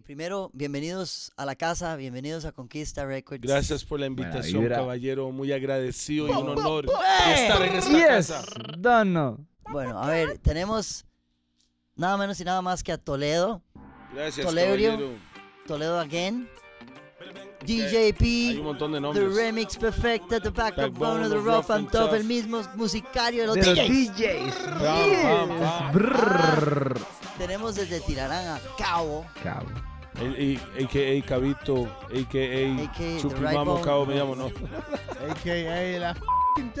primero, bienvenidos a la casa, bienvenidos a Conquista Records. Gracias por la invitación, caballero. Muy agradecido y un honor estar en esta casa. Bueno, a ver, tenemos nada menos y nada más que a Toledo. Gracias, Toledo. Toledo again. DJP, Hay un montón de nombres. The Remix Perfecta, The Backup Bone, The Rough and Tough, el mismo musicario de los, DJs tenemos desde Tirarán a Cabo. Cabo. AKA Cabito, AKA Chupimamo, Cabo me llamo, ¿no? AKA la fucking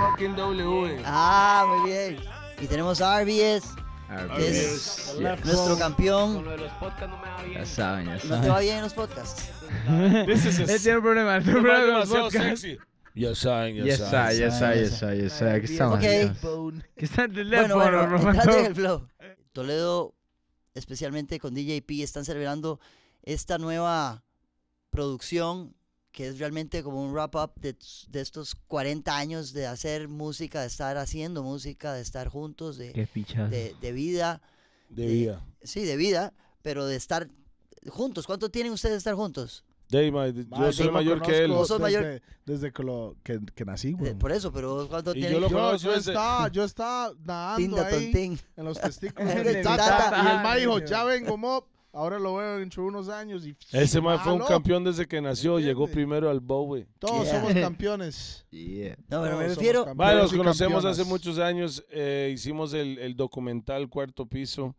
Fucking W. Ah, muy bien. Y tenemos a RBS. Que es nuestro campeón. Ya saben, ya saben. No te va bien en los podcasts. Ese es el problema. El problema de los podcasts. Yes saben, ya saben. Ya saben, ya saben, ya saben. estamos. está el flow. Toledo, especialmente con DJP, están celebrando esta nueva producción que es realmente como un wrap-up de, estos 40 años de hacer música, de estar haciendo música, de estar juntos, de, de vida. De, vida. Sí, de vida, pero de estar juntos. ¿Cuánto tienen ustedes de estar juntos? yo soy mayor que él. mayor- Desde, que, lo, que, que nací, güey. Eh, por eso, pero cuando tiene, yo lo Yo, yo estaba, nadando ahí en los testículos de Y el ma dijo, ya vengo, mop. Ahora lo veo dentro de unos años y... Ese maíz fue un campeón desde que nació, llegó primero al Bowie. Todos somos campeones. No, pero me refiero... nos conocemos hace muchos años, eh, hicimos el, el documental Cuarto Piso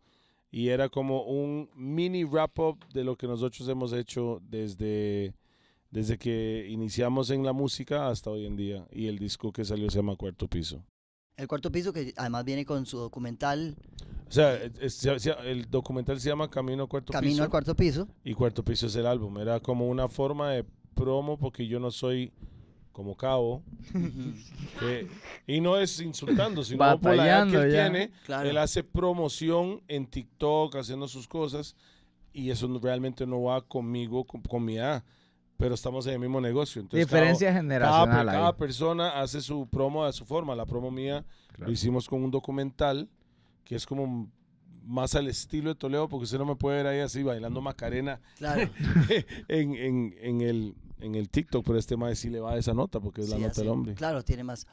y era como un mini wrap-up de lo que nosotros hemos hecho desde, desde que iniciamos en la música hasta hoy en día. Y el disco que salió se llama Cuarto Piso. El Cuarto Piso que además viene con su documental. O sea, eh, el documental se llama Camino al Cuarto Piso. Camino al Cuarto Piso. Y Cuarto Piso es el álbum. Era como una forma de promo porque yo no soy como cabo. y no es insultando, sino por la edad que él tiene. Él hace promoción en TikTok, haciendo sus cosas. Y eso realmente no va conmigo, con, mi edad. Pero estamos en el mismo negocio. Diferencia general. generacional cada persona hace su promo de su forma. La promo mía lo hicimos con un documental que es como más al estilo de Toledo, porque usted no me puede ver ahí así bailando Macarena Claro. en, en- en el, en el TikTok, pero este Mae sí le va a esa nota porque es la nota del hombre. Claro, tiene más.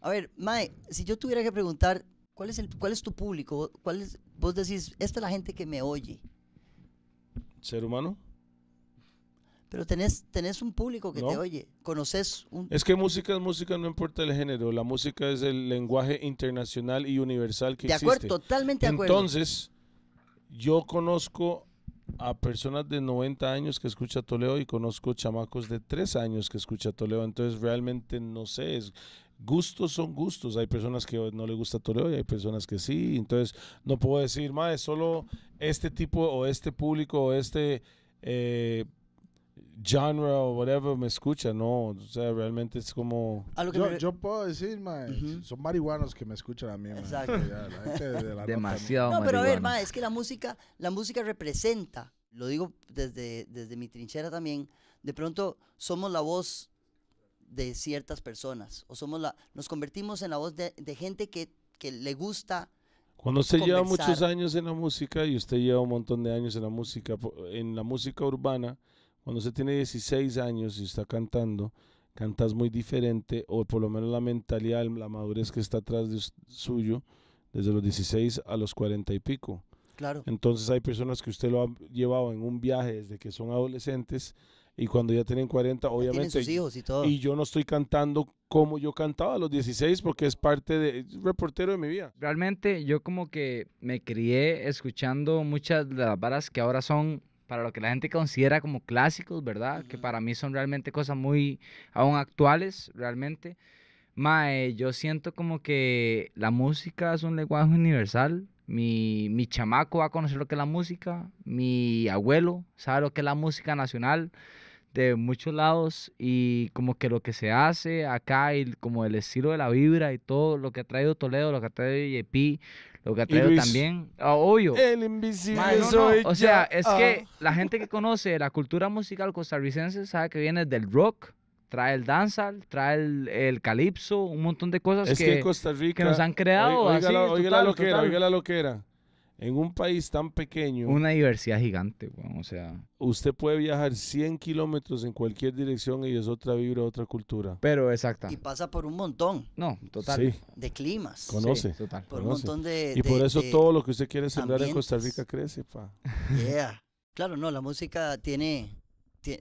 A ver, Mae, si yo tuviera que preguntar, ¿cuál es, el, cuál es tu público? ¿Cuál vos decís, esta es la gente que me oye? ¿Ser humano? Pero tenés, tenés un público que te oye, conoces un... Es que música es música, no importa el género, la música es el lenguaje internacional y universal que existe. De acuerdo, totalmente de acuerdo. Entonces, yo conozco a personas de 90 años que escucha toleo y conozco chamacos de 3 años que escucha toleo Entonces realmente no sé, gustos son gustos. Hay personas que no le gusta toleo y hay personas que sí. Entonces no puedo decir, más solo este tipo o este público o este... Eh, genre o whatever me escucha, no. O sea, realmente es como. yo, puedo decir, son marihuanos que me escuchan a mí. Exacto. la gente de la Demasiado. No, pero a ver, es que la música, la música representa, lo digo desde, desde mi trinchera también, de pronto somos la voz de ciertas personas o somos la, nos convertimos en la voz de, gente que, que le gusta cuando usted lleva muchos años en la música y usted lleva un montón de años en la música, en la música urbana, cuando usted tiene 16 años y está cantando, cantas muy diferente, o por lo menos la mentalidad, la madurez que está atrás de suyo, desde los 16 a los 40 y pico. Claro. Entonces hay personas que usted lo ha llevado en un viaje desde que son adolescentes y cuando ya tienen 40, obviamente. Tienen sus hijos y todo. Y yo no estoy cantando como yo cantaba a los 16 porque es parte de reportero de mi vida. Realmente yo como que me crié escuchando muchas de las varas que ahora son para lo que la gente considera como clásicos, ¿verdad? Que para mí son realmente cosas muy aún actuales, realmente. Mae, yo siento como que la música es un lenguaje universal. Mi, mi chamaco va a conocer lo que es la música, mi abuelo sabe lo que es la música nacional de muchos lados y como que lo que se hace acá y como el estilo de la vibra y todo lo que ha traído Toledo, lo que ha traído JP, lo que traído también. Oh, El invisible O sea, es que ah. la gente que conoce la cultura musical costarricense sabe que viene del rock, trae el dancehall, trae el, calipso, un montón de cosas que, nos han creado. Oiga la loquera, en un país tan pequeño. Una diversidad gigante, o sea. Usted puede viajar 100 kilómetros en cualquier dirección y es otra vibra, otra cultura. Pero exacta. Y pasa por un montón. No, total. Sí. De climas. Conoce. total. Por un montón de. Y por eso todo lo que usted quiere sembrar en Costa Rica crece, pa. Yeah. Claro, no, la música tiene.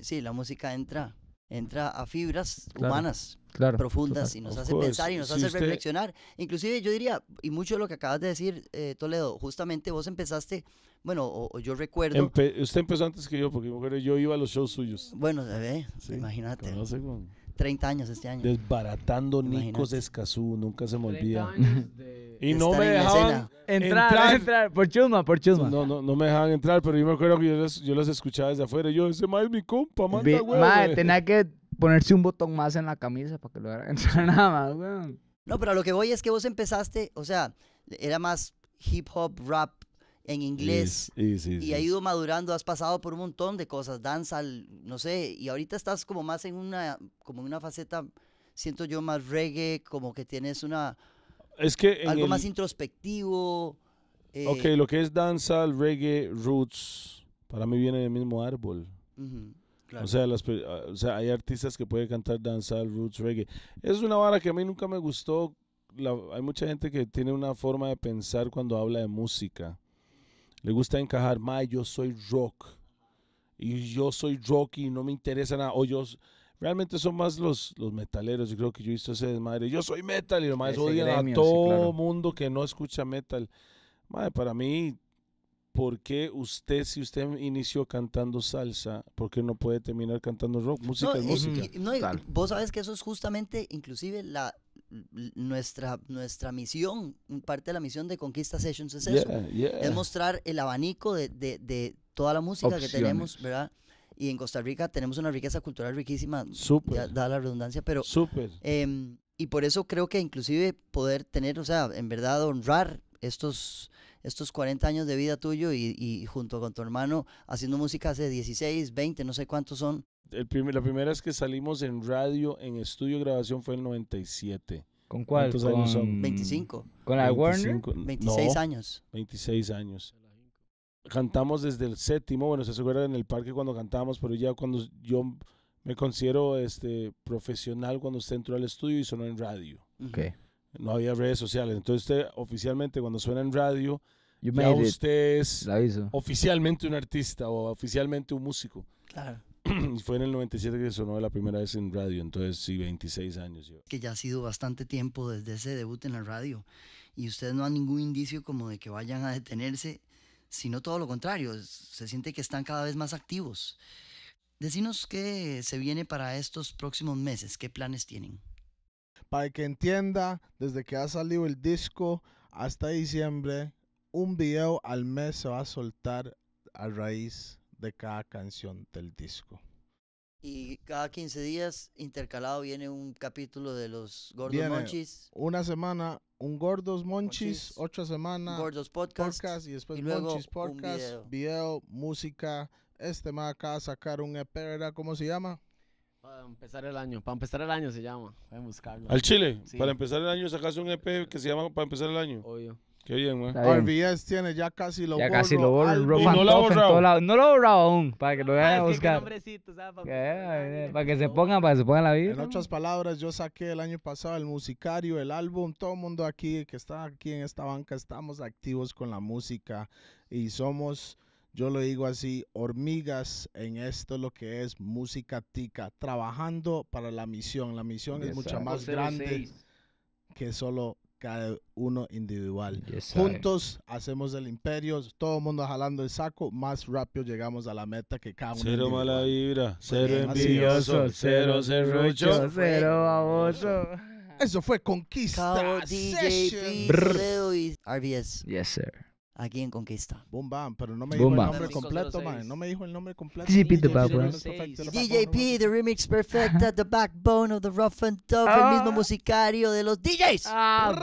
sí, la música entra. Entra a fibras humanas profundas y nos hace pensar y nos hacen hace reflexionar. Inclusive yo diría, y mucho de lo que acabas de decir, eh, Toledo, justamente vos empezaste, bueno, o, yo recuerdo... usted empezó antes que yo, porque yo iba a los shows suyos. Bueno, se ve, imagínate. Con... 30 años este año. Desbaratando imagínate. Nicos Escazú, nunca se me olvida. y no me dejaban entrar, por chusma, por chusma. No, no, no me dejaban entrar, pero yo me acuerdo que yo los, escuchaba desde afuera. yo, ese ma es mi compa, manda, güey. Ma, tenía que ponerse un botón más en la camisa para que lo hagan nada más, No, pero lo que voy es que vos empezaste, o sea, era más hip hop, rap en inglés y ha ido madurando, has pasado por un montón de cosas, danza, no sé, y ahorita estás como más en una, como en una faceta, siento yo, más reggae, como que tienes una... Es que... Algo más introspectivo. Eh. ok, lo que es danza, reggae, roots, para mí viene del mismo árbol. Ah, o, sea, hay artistas que pueden cantar danzar, roots, reggae. Es una vara que a mí nunca me gustó. hay mucha gente que tiene una forma de pensar cuando habla de música. Le gusta encajar, más yo soy rock. Y yo soy rock y no me interesa nada. O yo... Realmente son más los, los metaleros. Yo creo que yo he visto ese desmadre. Yo soy metal y lo más odian a todo mundo que no escucha metal. Madre, para mí, ¿por qué usted, si usted inició cantando salsa, por qué no puede terminar cantando rock? Música no, es música. no, vos sabes que eso es justamente, inclusive, la nuestra, nuestra misión, parte de la misión de Conquista Sessions es eso. Es mostrar el abanico de, de, toda la música que tenemos, ¿verdad? Y en Costa Rica tenemos una riqueza cultural riquísima, Super. da la redundancia, pero... Súper. Em, y por eso creo que inclusive poder tener, o sea, en verdad honrar estos, estos 40 años de vida tuyo y, y junto con tu hermano haciendo música hace 16, 20, no sé cuántos son. El primer, la primera vez que salimos en radio, en estudio grabación fue el 97. ¿Con ¿Cuántos años son? 25. ¿Con la Warner? 26 años. 26 años. Cantamos desde el séptimo, bueno, se acuerdan en el parque cuando cantábamos, pero ya cuando yo me considero este profesional cuando usted entró al estudio y sonó en radio. Okay. No había redes sociales. Entonces usted oficialmente cuando suena en radio, ya usted es oficialmente un artista o oficialmente un músico. Claro. Fue en el 97 que sonó la primera vez en radio, entonces sí, 26 años. Que ya ha sido bastante tiempo desde ese debut en la radio y ustedes no han ningún indicio como de que vayan a detenerse, sino todo lo contrario, se siente que están cada vez más activos. Decinos qué se viene para estos próximos meses, qué planes tienen. Para que entienda, desde que ha salido el disco hasta diciembre, un video al mes se va a soltar a raíz de cada canción del disco. Y cada 15 días intercalado viene un capítulo de los Gordos Monchis. Una semana, un Gordos Monchis, otra semana. Gordos Podcast. y después Monchis Podcast, video. música. Este más acá sacar un EP, ¿Cómo se llama? Para empezar el año, para empezar el año se llama. a buscarlo. ¿Al Chile? Para empezar el año sacaste un EP que se llama Para empezar el año. Obvio. Qué bien, El RBS tiene, ya casi lo ya Ya casi lo borro. Y no lo ha borrado. No lo borrado aún, para que lo ah, vayan a buscar. Pues, para que se pongan, para que se pongan la vida. En otras palabras, yo saqué el año pasado el musicario, el álbum, todo el mundo aquí que está aquí en esta banca, estamos activos con la música y somos yo lo digo así, hormigas en esto lo que es música tica, trabajando para la misión. La misión es mucho más grande que solo cada uno individual. Juntos hacemos el imperio, todo el mundo jalando el saco, más rápido llegamos a la meta que cada uno. Cero mala vibra, cero envidioso, cero cerrucho, cero baboso. Eso fue Conquista DJ, Session. RBS. Yes, sir aquí en Conquista. Boom Bam, pero no me dijo el nombre completo, man. No me dijo el nombre completo. DJP The Backbone. DJP The Remix Perfecta, The Backbone of the Rough and Tough, el mismo ah. musicario de los DJs. Ah.